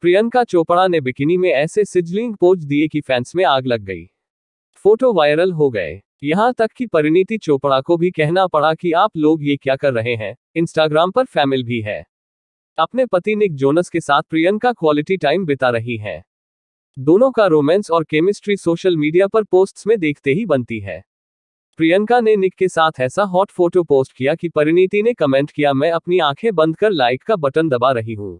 प्रियंका चोपड़ा ने बिकिनी में ऐसे सिजलिंग पोज दिए कि फैंस में आग लग गई फोटो वायरल हो गए यहाँ तक कि परिणीति चोपड़ा को भी कहना पड़ा कि आप लोग ये क्या कर रहे हैं इंस्टाग्राम पर फैमिल भी है अपने पति निक जोनस के साथ प्रियंका क्वालिटी टाइम बिता रही है दोनों का रोमांस और केमिस्ट्री सोशल मीडिया पर पोस्ट्स में देखते ही बनती है प्रियंका ने निक के साथ ऐसा हॉट फोटो पोस्ट किया कि परिणीति ने कमेंट किया मैं अपनी आंखें बंद कर लाइक का बटन दबा रही हूँ